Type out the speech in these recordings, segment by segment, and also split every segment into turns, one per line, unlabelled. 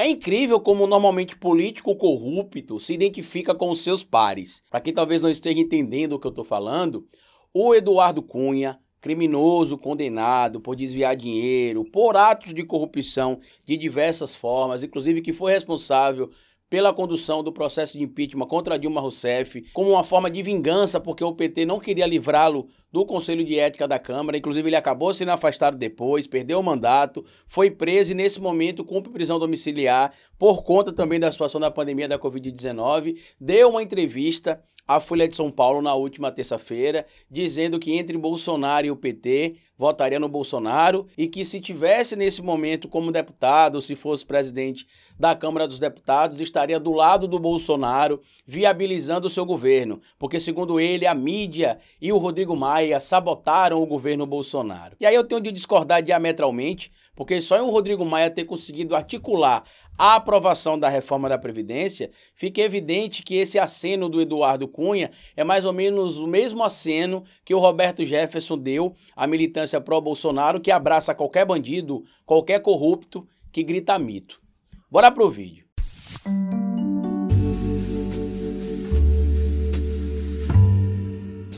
É incrível como normalmente político corrupto se identifica com os seus pares. Para quem talvez não esteja entendendo o que eu estou falando, o Eduardo Cunha, criminoso condenado por desviar dinheiro, por atos de corrupção de diversas formas, inclusive que foi responsável pela condução do processo de impeachment contra Dilma Rousseff, como uma forma de vingança, porque o PT não queria livrá-lo do Conselho de Ética da Câmara. Inclusive, ele acabou sendo afastado depois, perdeu o mandato, foi preso e, nesse momento, cumpre prisão domiciliar por conta também da situação da pandemia da Covid-19. Deu uma entrevista a Folha de São Paulo na última terça-feira, dizendo que entre Bolsonaro e o PT votaria no Bolsonaro e que se tivesse nesse momento como deputado, se fosse presidente da Câmara dos Deputados, estaria do lado do Bolsonaro, viabilizando o seu governo, porque segundo ele, a mídia e o Rodrigo Maia sabotaram o governo Bolsonaro. E aí eu tenho de discordar diametralmente, porque só o Rodrigo Maia ter conseguido articular a aprovação da reforma da Previdência, fica evidente que esse aceno do Eduardo Cunha é mais ou menos o mesmo aceno que o Roberto Jefferson deu à militância pró-Bolsonaro, que abraça qualquer bandido, qualquer corrupto que grita mito. Bora pro vídeo.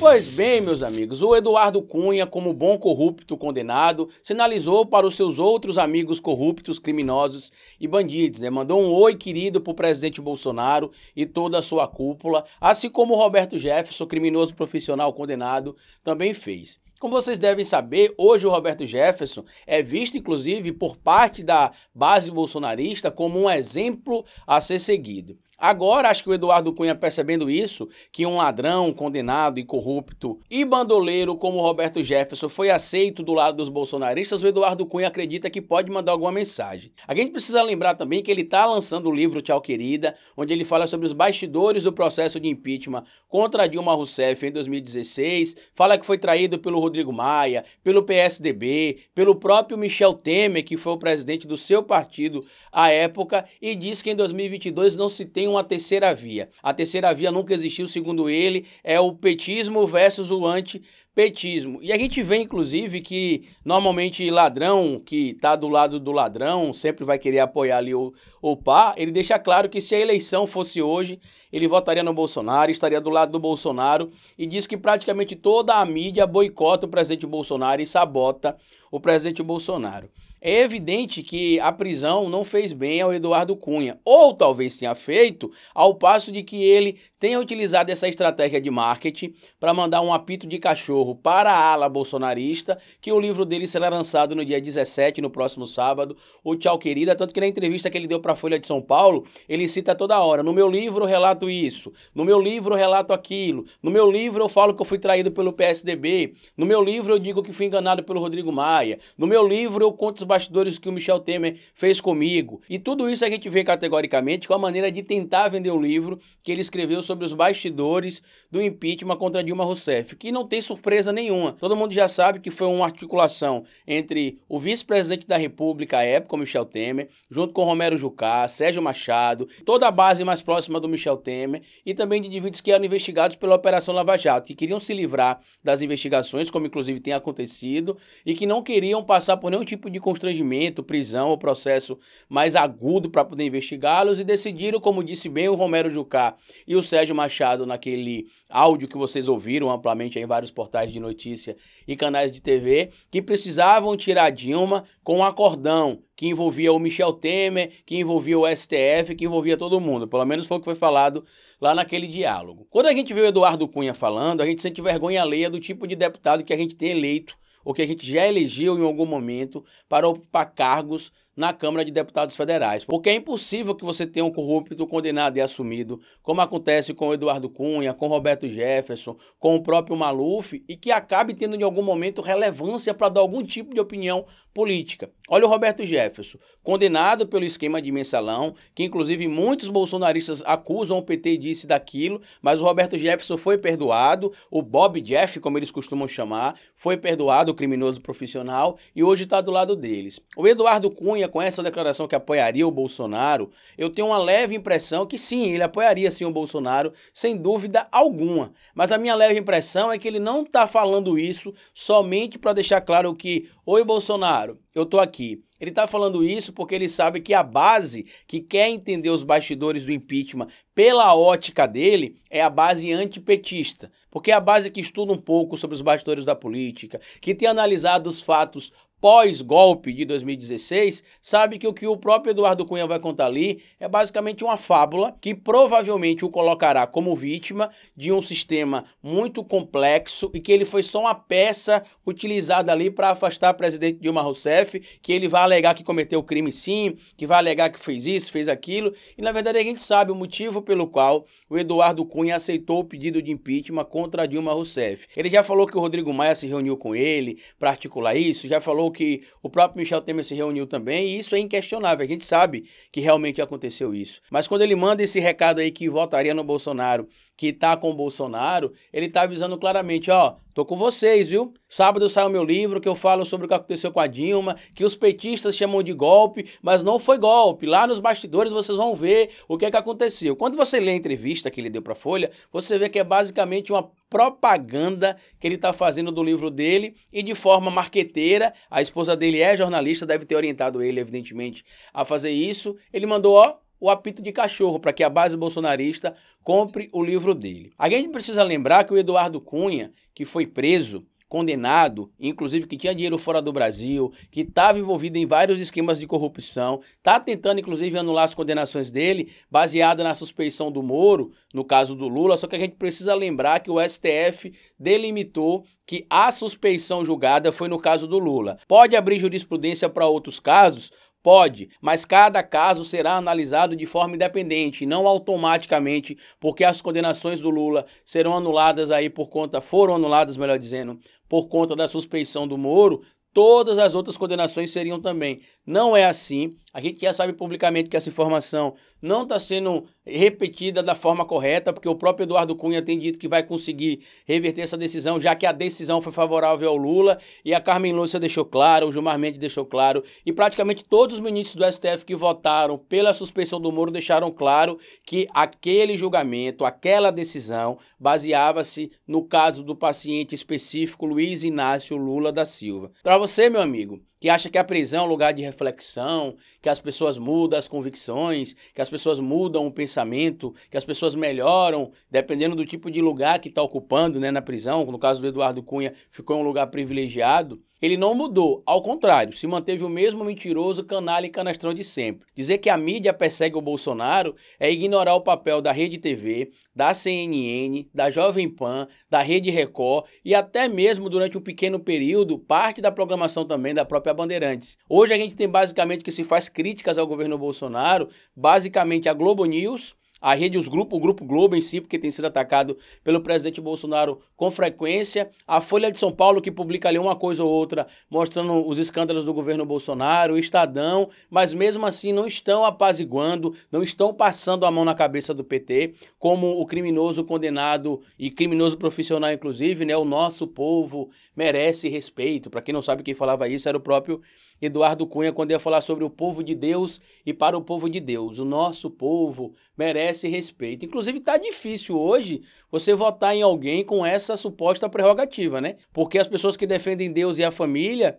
Pois bem, meus amigos, o Eduardo Cunha, como bom corrupto condenado, sinalizou para os seus outros amigos corruptos, criminosos e bandidos, né? Mandou um oi querido para o presidente Bolsonaro e toda a sua cúpula, assim como o Roberto Jefferson, criminoso profissional condenado, também fez. Como vocês devem saber, hoje o Roberto Jefferson é visto, inclusive, por parte da base bolsonarista como um exemplo a ser seguido. Agora acho que o Eduardo Cunha, percebendo isso, que um ladrão condenado e corrupto e bandoleiro como Roberto Jefferson foi aceito do lado dos bolsonaristas, o Eduardo Cunha acredita que pode mandar alguma mensagem. A gente precisa lembrar também que ele está lançando o livro Tchau Querida, onde ele fala sobre os bastidores do processo de impeachment contra Dilma Rousseff em 2016, fala que foi traído pelo Rodrigo Maia, pelo PSDB, pelo próprio Michel Temer, que foi o presidente do seu partido à época, e diz que em 2022 não se tem uma terceira via. A terceira via nunca existiu, segundo ele, é o petismo versus o anti petismo. E a gente vê, inclusive, que normalmente ladrão que está do lado do ladrão sempre vai querer apoiar ali o, o pá. Ele deixa claro que se a eleição fosse hoje, ele votaria no Bolsonaro, estaria do lado do Bolsonaro e diz que praticamente toda a mídia boicota o presidente Bolsonaro e sabota o presidente Bolsonaro. É evidente que a prisão não fez bem ao Eduardo Cunha, ou talvez tenha feito, ao passo de que ele tenha utilizado essa estratégia de marketing para mandar um apito de cachorro para a ala bolsonarista, que o livro dele será lançado no dia 17, no próximo sábado, o Tchau Querida, tanto que na entrevista que ele deu para a Folha de São Paulo, ele cita toda hora, no meu livro eu relato isso, no meu livro eu relato aquilo, no meu livro eu falo que eu fui traído pelo PSDB, no meu livro eu digo que fui enganado pelo Rodrigo Maia, no meu livro eu conto os bastidores que o Michel Temer fez comigo, e tudo isso a gente vê categoricamente com a maneira de tentar vender o livro que ele escreveu sobre os bastidores do impeachment contra Dilma Rousseff, que não tem surpresa surpresa nenhuma. Todo mundo já sabe que foi uma articulação entre o vice-presidente da República à época, Michel Temer, junto com Romero Jucá, Sérgio Machado, toda a base mais próxima do Michel Temer e também de indivíduos que eram investigados pela Operação Lava Jato, que queriam se livrar das investigações, como inclusive tem acontecido, e que não queriam passar por nenhum tipo de constrangimento, prisão ou processo mais agudo para poder investigá-los e decidiram, como disse bem o Romero Jucá e o Sérgio Machado naquele áudio que vocês ouviram amplamente em vários portais portais de notícia e canais de TV que precisavam tirar Dilma com um acordão que envolvia o Michel Temer, que envolvia o STF, que envolvia todo mundo. Pelo menos foi o que foi falado lá naquele diálogo. Quando a gente vê o Eduardo Cunha falando, a gente sente vergonha alheia do tipo de deputado que a gente tem eleito ou que a gente já elegeu em algum momento para ocupar cargos na Câmara de Deputados Federais, porque é impossível que você tenha um corrupto condenado e assumido, como acontece com o Eduardo Cunha, com Roberto Jefferson, com o próprio Maluf, e que acabe tendo em algum momento relevância para dar algum tipo de opinião política. Olha o Roberto Jefferson, condenado pelo esquema de mensalão, que inclusive muitos bolsonaristas acusam o PT disso e daquilo, mas o Roberto Jefferson foi perdoado, o Bob Jeff, como eles costumam chamar, foi perdoado, o criminoso profissional, e hoje está do lado deles. O Eduardo Cunha, com essa declaração que apoiaria o Bolsonaro, eu tenho uma leve impressão que sim, ele apoiaria sim o Bolsonaro, sem dúvida alguma, mas a minha leve impressão é que ele não está falando isso somente para deixar claro que, oi Bolsonaro, claro, eu estou aqui. Ele está falando isso porque ele sabe que a base que quer entender os bastidores do impeachment pela ótica dele é a base antipetista. Porque é a base que estuda um pouco sobre os bastidores da política, que tem analisado os fatos pós-golpe de 2016, sabe que o que o próprio Eduardo Cunha vai contar ali é basicamente uma fábula que provavelmente o colocará como vítima de um sistema muito complexo e que ele foi só uma peça utilizada ali para afastar o presidente Dilma Rousseff, que ele vai alegar que cometeu crime sim, que vai alegar que fez isso, fez aquilo, e na verdade a gente sabe o motivo pelo qual o Eduardo Cunha aceitou o pedido de impeachment contra Dilma Rousseff. Ele já falou que o Rodrigo Maia se reuniu com ele para articular isso, já falou que o próprio Michel Temer se reuniu também, e isso é inquestionável. A gente sabe que realmente aconteceu isso. Mas quando ele manda esse recado aí que votaria no Bolsonaro que tá com o Bolsonaro, ele tá avisando claramente, ó, tô com vocês, viu? Sábado sai o meu livro que eu falo sobre o que aconteceu com a Dilma, que os petistas chamam de golpe, mas não foi golpe. Lá nos bastidores vocês vão ver o que é que aconteceu. Quando você lê a entrevista que ele deu para Folha, você vê que é basicamente uma propaganda que ele está fazendo do livro dele e de forma marqueteira. A esposa dele é jornalista, deve ter orientado ele, evidentemente, a fazer isso. Ele mandou, ó, o apito de cachorro para que a base bolsonarista compre o livro dele. A gente precisa lembrar que o Eduardo Cunha, que foi preso, condenado, inclusive que tinha dinheiro fora do Brasil, que estava envolvido em vários esquemas de corrupção, está tentando inclusive anular as condenações dele, baseada na suspeição do Moro, no caso do Lula, só que a gente precisa lembrar que o STF delimitou que a suspeição julgada foi no caso do Lula. Pode abrir jurisprudência para outros casos, Pode, mas cada caso será analisado de forma independente, não automaticamente, porque as condenações do Lula serão anuladas aí por conta, foram anuladas, melhor dizendo, por conta da suspeição do Moro, todas as outras condenações seriam também. Não é assim. A gente já sabe publicamente que essa informação não está sendo repetida da forma correta, porque o próprio Eduardo Cunha tem dito que vai conseguir reverter essa decisão, já que a decisão foi favorável ao Lula, e a Carmen Lúcia deixou claro, o Gilmar Mendes deixou claro, e praticamente todos os ministros do STF que votaram pela suspensão do Moro deixaram claro que aquele julgamento, aquela decisão, baseava-se no caso do paciente específico Luiz Inácio Lula da Silva. Para você, meu amigo, que acha que a prisão é um lugar de reflexão, que as pessoas mudam as convicções, que as pessoas mudam o pensamento, que as pessoas melhoram, dependendo do tipo de lugar que está ocupando né, na prisão. No caso do Eduardo Cunha, ficou em um lugar privilegiado. Ele não mudou, ao contrário, se manteve o mesmo mentiroso, canalha e canastrão de sempre. Dizer que a mídia persegue o Bolsonaro é ignorar o papel da Rede TV, da CNN, da Jovem Pan, da Rede Record e até mesmo durante um pequeno período, parte da programação também da própria Bandeirantes. Hoje a gente tem basicamente que se faz críticas ao governo Bolsonaro, basicamente a Globo News, a rede, os grupos, o Grupo Globo em si, porque tem sido atacado pelo presidente Bolsonaro com frequência, a Folha de São Paulo, que publica ali uma coisa ou outra, mostrando os escândalos do governo Bolsonaro, o Estadão, mas mesmo assim não estão apaziguando, não estão passando a mão na cabeça do PT, como o criminoso condenado e criminoso profissional, inclusive, né? O nosso povo merece respeito. Para quem não sabe, quem falava isso era o próprio Eduardo Cunha, quando ia falar sobre o povo de Deus e para o povo de Deus. O nosso povo merece merece respeito. Inclusive, está difícil hoje você votar em alguém com essa suposta prerrogativa, né? Porque as pessoas que defendem Deus e a família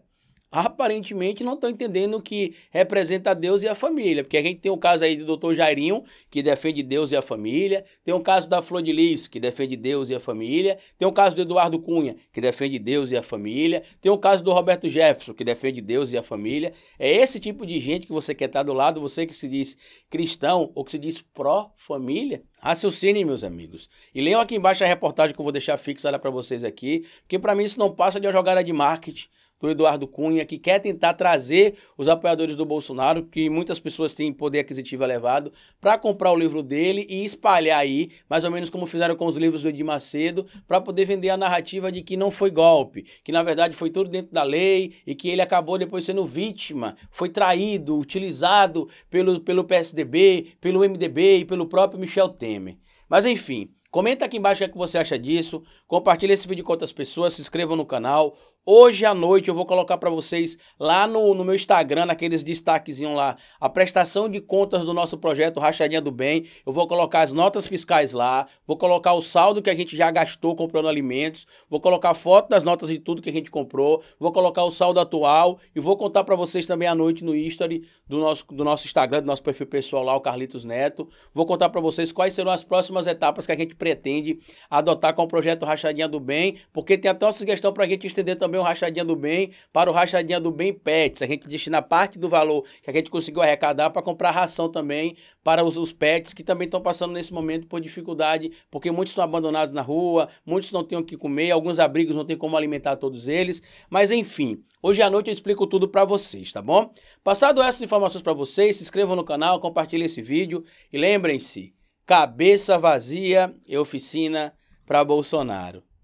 aparentemente não estão entendendo o que representa Deus e a família. Porque a gente tem o caso aí do doutor Jairinho, que defende Deus e a família, tem o caso da Flor de Lis, que defende Deus e a família, tem o caso do Eduardo Cunha, que defende Deus e a família, tem o caso do Roberto Jefferson, que defende Deus e a família. É esse tipo de gente que você quer estar do lado, você que se diz cristão ou que se diz pró-família. Raciocinem, meus amigos. E leiam aqui embaixo a reportagem que eu vou deixar fixada para vocês aqui, porque para mim isso não passa de uma jogada de marketing do Eduardo Cunha, que quer tentar trazer os apoiadores do Bolsonaro, que muitas pessoas têm poder aquisitivo elevado, para comprar o livro dele e espalhar aí, mais ou menos como fizeram com os livros do Edir Macedo, para poder vender a narrativa de que não foi golpe, que na verdade foi tudo dentro da lei e que ele acabou depois sendo vítima, foi traído, utilizado pelo, pelo PSDB, pelo MDB e pelo próprio Michel Temer. Mas enfim. Comenta aqui embaixo o que é você acha disso, compartilhe esse vídeo com outras pessoas, se inscreva no canal, Hoje à noite eu vou colocar para vocês lá no, no, meu Instagram, naqueles destaquezinhos lá, a prestação de contas do nosso projeto Rachadinha do Bem. Eu vou colocar as notas fiscais lá, vou colocar o saldo que a gente já gastou comprando alimentos, vou colocar foto das notas de tudo que a gente comprou, vou colocar o saldo atual e vou contar para vocês também à noite no History do nosso, do nosso Instagram, do nosso perfil pessoal lá, o Carlitos Neto. Vou contar para vocês quais serão as próximas etapas que a gente pretende adotar com o projeto Rachadinha do Bem, porque tem até uma sugestão para a gente estender também também o Rachadinha do Bem para o Rachadinha do Bem Pets. A gente destina parte do valor que a gente conseguiu arrecadar para comprar ração também para os, os pets que também estão passando nesse momento por dificuldade, porque muitos estão abandonados na rua, muitos não têm o que comer, alguns abrigos não têm como alimentar todos eles. Mas enfim, hoje à noite eu explico tudo para vocês, tá bom? Passado essas informações para vocês, se inscrevam no canal, compartilhem esse vídeo e lembrem-se, cabeça vazia e oficina para Bolsonaro.